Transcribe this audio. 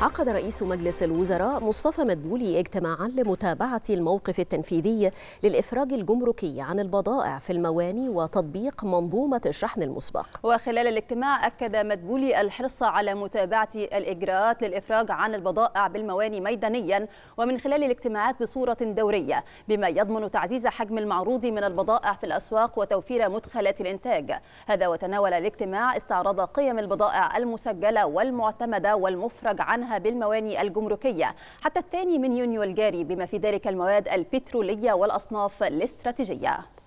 عقد رئيس مجلس الوزراء مصطفى مدبولي اجتماعا لمتابعة الموقف التنفيذي للإفراج الجمركي عن البضائع في المواني وتطبيق منظومة الشحن المسبق وخلال الاجتماع أكد مدبولي الحرص على متابعة الإجراءات للإفراج عن البضائع بالمواني ميدانيا ومن خلال الاجتماعات بصورة دورية بما يضمن تعزيز حجم المعروض من البضائع في الأسواق وتوفير مدخلات الإنتاج هذا وتناول الاجتماع استعراض قيم البضائع المسجلة والمعتمدة والمفرج عنها عنها بالمواني الجمركية حتى الثاني من يونيو الجاري بما في ذلك المواد البترولية والأصناف الاستراتيجية